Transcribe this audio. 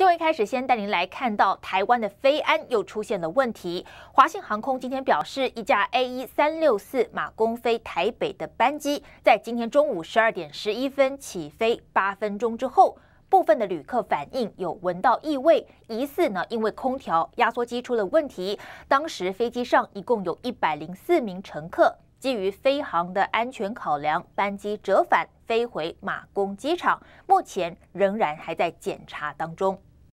新闻开始，先带您来看到台湾的飞安又出现了问题。华信航空今天表示，一架 A364 马公飞台北的班机，在今天中午十二点十一分起飞，八分钟之后，部分的旅客反映有闻到异味，疑似呢因为空调压缩机出了问题。当时飞机上一共有一百零四名乘客，基于飞航的安全考量，班机折返飞回马公机场，目前仍然还在检查当中。